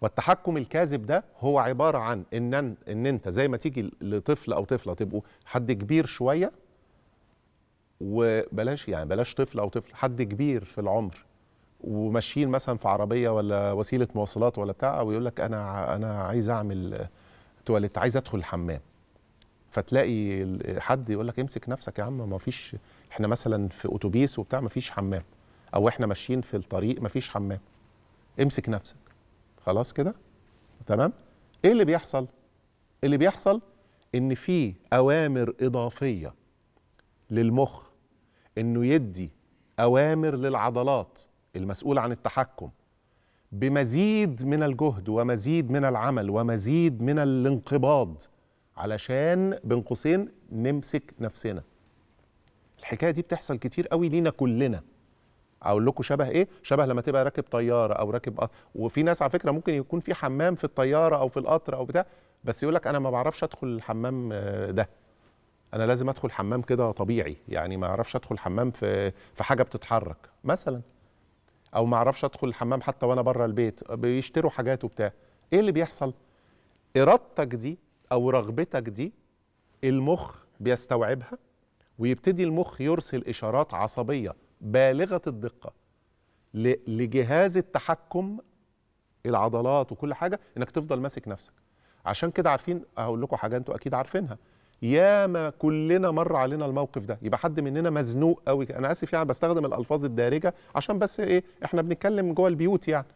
والتحكم الكاذب ده هو عباره عن ان ان انت زي ما تيجي لطفل او طفله تبقوا حد كبير شويه وبلاش يعني بلاش طفل او طفل حد كبير في العمر وماشيين مثلا في عربيه ولا وسيله مواصلات ولا بتاع ويقول لك انا انا عايز اعمل تواليت عايز ادخل الحمام فتلاقي حد يقول لك امسك نفسك يا عم ما فيش احنا مثلا في اتوبيس وبتاع ما فيش حمام او احنا ماشيين في الطريق ما فيش حمام امسك نفسك خلاص كده تمام ايه اللي بيحصل اللي بيحصل ان في اوامر اضافيه للمخ انه يدي اوامر للعضلات المسؤوله عن التحكم بمزيد من الجهد ومزيد من العمل ومزيد من الانقباض علشان بين قوسين نمسك نفسنا الحكايه دي بتحصل كتير قوي لينا كلنا اقول لكم شبه ايه شبه لما تبقى راكب طياره او راكب قطر وفي ناس على فكره ممكن يكون في حمام في الطياره او في القطر او بتاع بس يقول لك انا ما بعرفش ادخل الحمام آه، ده انا لازم ادخل حمام كده طبيعي يعني ما اعرفش ادخل حمام في في حاجه بتتحرك مثلا او ما اعرفش ادخل الحمام حتى وانا بره البيت بيشتروا حاجات وبتاع ايه اللي بيحصل ارادتك دي او رغبتك دي المخ بيستوعبها ويبتدي المخ يرسل اشارات عصبيه بالغه الدقه لجهاز التحكم العضلات وكل حاجه انك تفضل ماسك نفسك عشان كده عارفين هقول لكم حاجه انتوا اكيد عارفينها ياما كلنا مر علينا الموقف ده يبقى حد مننا مزنوق قوي انا اسف يعني بستخدم الالفاظ الدارجه عشان بس ايه احنا بنتكلم جوه البيوت يعني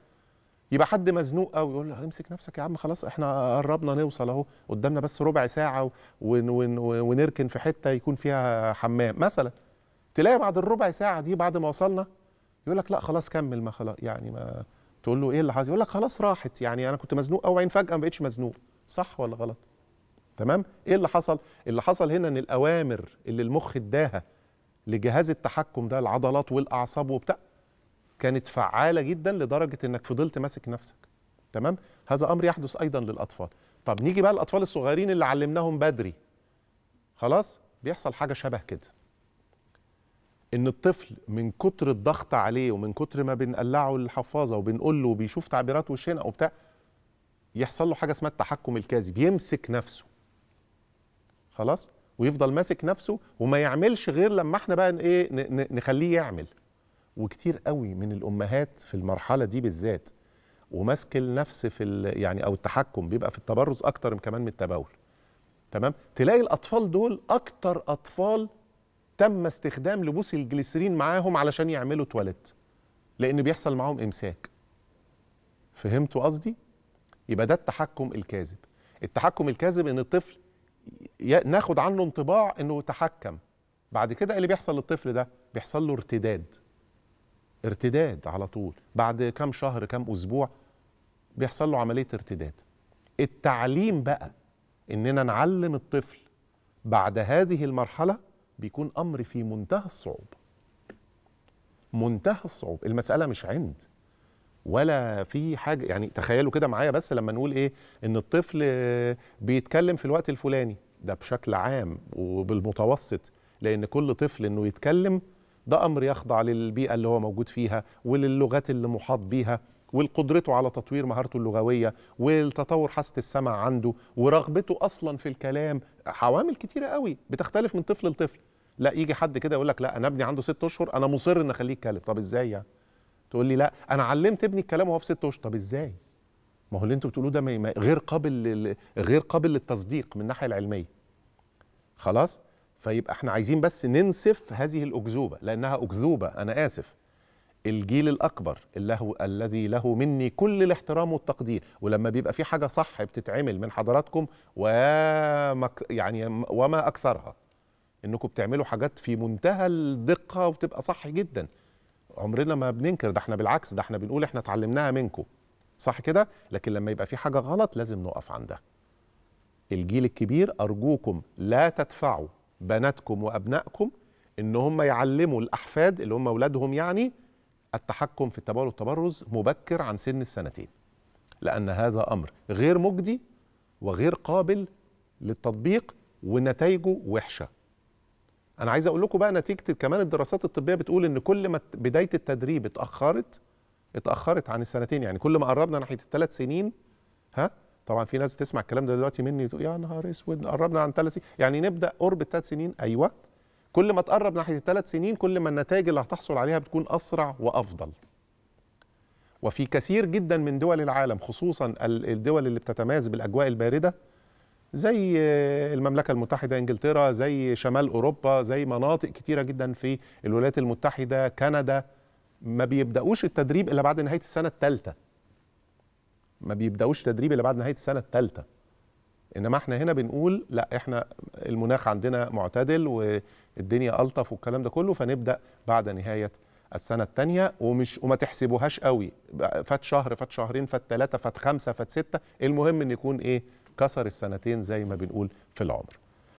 يبقى حد مزنوق قوي يقول له امسك نفسك يا عم خلاص احنا قربنا نوصل اهو قدامنا بس ربع ساعه ونركن في حته يكون فيها حمام مثلا تلاقي بعد الربع ساعه دي بعد ما وصلنا يقول لك لا خلاص كمل ما خلاص يعني ما تقول له ايه اللي حصل يقول لك خلاص راحت يعني انا كنت مزنوق او عين فجاه ما بقتش مزنوق صح ولا غلط تمام ايه اللي حصل اللي حصل هنا ان الاوامر اللي المخ اداها لجهاز التحكم ده العضلات والاعصاب وبتاع كانت فعاله جدا لدرجه انك فضلت ماسك نفسك تمام هذا امر يحدث ايضا للاطفال طب نيجي بقى الاطفال الصغيرين اللي علمناهم بدري خلاص بيحصل حاجه شبه كده ان الطفل من كتر الضغط عليه ومن كتر ما بنقلعه الحفاظه وبنقول له وبيشوف تعبيرات وشنا وبتاع يحصل له حاجه اسمها التحكم الكاذب يمسك نفسه خلاص ويفضل ماسك نفسه وما يعملش غير لما احنا بقى ايه نخليه يعمل وكتير قوي من الامهات في المرحله دي بالذات وماسك النفس في يعني او التحكم بيبقى في التبرز اكتر كمان من التباول تمام تلاقي الاطفال دول اكتر اطفال تم استخدام لبوس الجليسرين معاهم علشان يعملوا تواليت لان بيحصل معاهم امساك فهمتوا قصدي يبقى ده التحكم الكاذب التحكم الكاذب ان الطفل ناخد عنه انطباع انه تحكم بعد كده اللي بيحصل للطفل ده بيحصل له ارتداد ارتداد على طول بعد كام شهر كام اسبوع بيحصل له عمليه ارتداد التعليم بقى اننا نعلم الطفل بعد هذه المرحله بيكون امر في منتهى الصعوبه منتهى الصعوبه المساله مش عند ولا في حاجه يعني تخيلوا كده معايا بس لما نقول ايه ان الطفل بيتكلم في الوقت الفلاني ده بشكل عام وبالمتوسط لان كل طفل انه يتكلم ده امر يخضع للبيئه اللي هو موجود فيها وللغات اللي محاط بيها ولقدرته على تطوير مهارته اللغويه والتطور حاسه السمع عنده ورغبته اصلا في الكلام عوامل كتيره قوي بتختلف من طفل لطفل لا يجي حد كده يقول لك لا انا ابني عنده ست اشهر انا مصر ان اخليه يتكلم طب ازاي يعني تقول لي لا انا علمت ابني الكلام وهو في ست اشهر طب ازاي ما هو اللي انتوا بتقولوه ده غير قابل غير قابل للتصديق من الناحيه العلميه خلاص فيبقى احنا عايزين بس ننسف هذه الاكذوبه لانها اكذوبه انا اسف الجيل الاكبر اللهو الذي له مني كل الاحترام والتقدير ولما بيبقى في حاجه صح بتتعمل من حضراتكم وما يعني وما اكثرها انكم بتعملوا حاجات في منتهى الدقه وبتبقى صح جدا عمرنا ما بننكر ده احنا بالعكس ده احنا بنقول احنا اتعلمناها منكم صح كده لكن لما يبقى في حاجه غلط لازم نقف عندها الجيل الكبير ارجوكم لا تدفعوا بناتكم وابنائكم ان هم يعلموا الاحفاد اللي هم اولادهم يعني التحكم في التبول والتبرز مبكر عن سن السنتين لان هذا امر غير مجدي وغير قابل للتطبيق ونتائجه وحشه انا عايز اقول لكم بقى نتيجه كمان الدراسات الطبيه بتقول ان كل ما بدايه التدريب اتاخرت اتاخرت عن السنتين يعني كل ما قربنا ناحيه الثلاث سنين ها طبعا في ناس بتسمع الكلام ده دلوقتي مني تقول يا نهار اسود قربنا عن ثلاث سنين يعني نبدا قرب الثلاث سنين ايوه كل ما تقرب ناحيه الثلاث سنين كل ما النتائج اللي هتحصل عليها بتكون اسرع وافضل وفي كثير جدا من دول العالم خصوصا الدول اللي بتتميز بالاجواء البارده زي المملكة المتحدة إنجلترا زي شمال أوروبا زي مناطق كتيرة جدا في الولايات المتحدة كندا ما بيبدأوش التدريب إلا بعد نهاية السنة الثالثة ما بيبدأوش تدريب إلا بعد نهاية السنة الثالثة انما احنا هنا بنقول لا احنا المناخ عندنا معتدل والدنيا الطف والكلام ده كله فنبدا بعد نهايه السنه الثانيه ومش وما تحسبوهاش قوي فات شهر فات شهرين فات ثلاثه فات خمسه فات سته المهم ان يكون ايه كسر السنتين زي ما بنقول في العمر